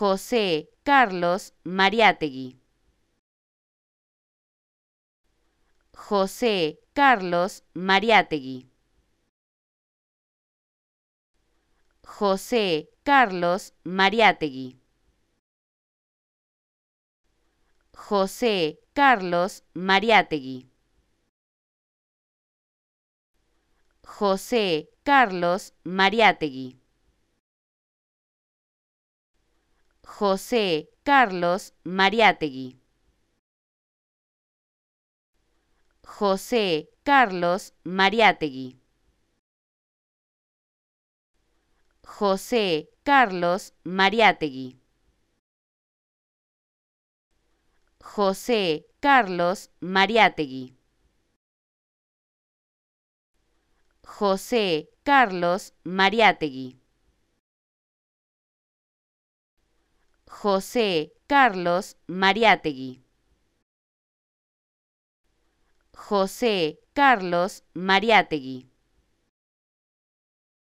José Carlos Mariátegui. José Carlos Mariátegui. José Carlos Mariátegui. José Carlos Mariátegui. José Carlos Mariátegui. José Carlos Mariátegui. José Carlos Mariátegui. José Carlos Mariátegui. José Carlos Mariátegui. José Carlos Mariátegui. José Carlos Mariátegui. José Carlos Mariátegui.